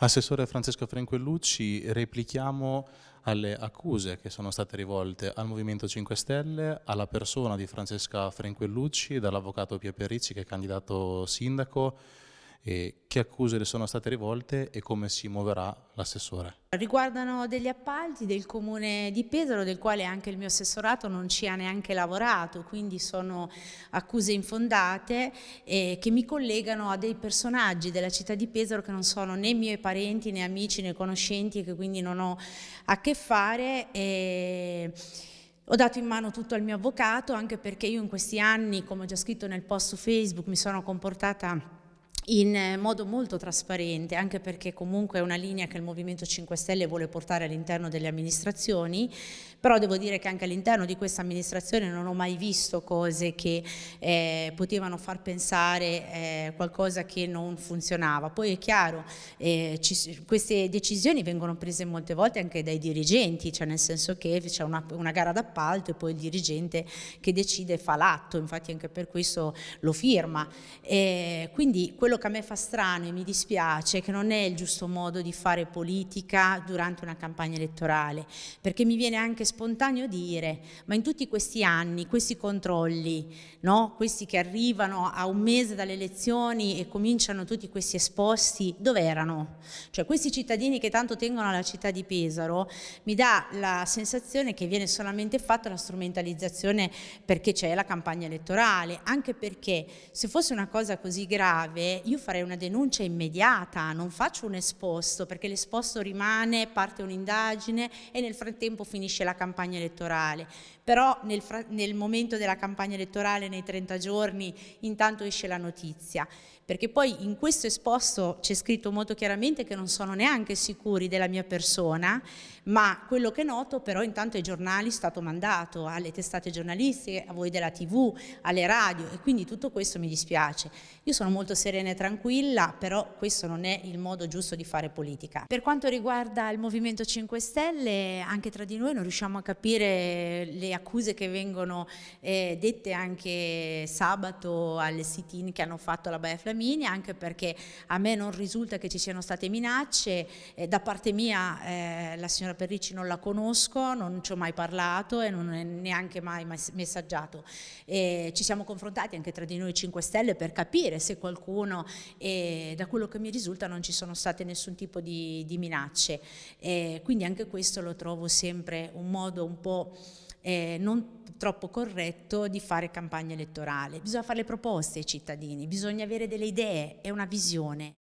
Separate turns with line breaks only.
Assessore Francesco Frenquellucci, replichiamo alle accuse che sono state rivolte al Movimento 5 Stelle, alla persona di Francesca Frenquellucci, dall'avvocato Pia Perricci che è candidato sindaco eh, che accuse le sono state rivolte e come si muoverà l'assessore.
Riguardano degli appalti del comune di Pesaro, del quale anche il mio assessorato non ci ha neanche lavorato, quindi sono accuse infondate eh, che mi collegano a dei personaggi della città di Pesaro che non sono né miei parenti né amici né conoscenti e che quindi non ho a che fare. E... Ho dato in mano tutto al mio avvocato anche perché io in questi anni, come ho già scritto nel post su Facebook, mi sono comportata in eh, modo molto trasparente, anche perché comunque è una linea che il Movimento 5 Stelle vuole portare all'interno delle amministrazioni, però devo dire che anche all'interno di questa amministrazione non ho mai visto cose che eh, potevano far pensare eh, qualcosa che non funzionava. Poi è chiaro, eh, ci, queste decisioni vengono prese molte volte anche dai dirigenti, cioè nel senso che c'è una, una gara d'appalto e poi il dirigente che decide fa l'atto, infatti anche per questo lo firma. Eh, quindi quello quello che a me fa strano e mi dispiace che non è il giusto modo di fare politica durante una campagna elettorale, perché mi viene anche spontaneo dire, ma in tutti questi anni, questi controlli, no? questi che arrivano a un mese dalle elezioni e cominciano tutti questi esposti, dove erano? Cioè questi cittadini che tanto tengono alla città di Pesaro, mi dà la sensazione che viene solamente fatta la strumentalizzazione perché c'è la campagna elettorale, anche perché se fosse una cosa così grave io farei una denuncia immediata, non faccio un esposto, perché l'esposto rimane, parte un'indagine e nel frattempo finisce la campagna elettorale. Però nel, nel momento della campagna elettorale, nei 30 giorni, intanto esce la notizia perché poi in questo esposto c'è scritto molto chiaramente che non sono neanche sicuri della mia persona, ma quello che noto però intanto ai giornali è stato mandato, alle testate giornalistiche, a voi della tv, alle radio e quindi tutto questo mi dispiace. Io sono molto serena bene tranquilla, però questo non è il modo giusto di fare politica. Per quanto riguarda il Movimento 5 Stelle, anche tra di noi non riusciamo a capire le accuse che vengono eh, dette anche sabato alle sit-in che hanno fatto la Baia Flaminia, anche perché a me non risulta che ci siano state minacce, eh, da parte mia eh, la signora Perricci non la conosco, non ci ho mai parlato e non è neanche mai messaggiato. Eh, ci siamo confrontati anche tra di noi 5 Stelle per capire se qualcuno Milano e da quello che mi risulta non ci sono state nessun tipo di, di minacce. E quindi anche questo lo trovo sempre un modo un po' eh, non troppo corretto di fare campagna elettorale. Bisogna fare le proposte ai cittadini, bisogna avere delle idee e una visione.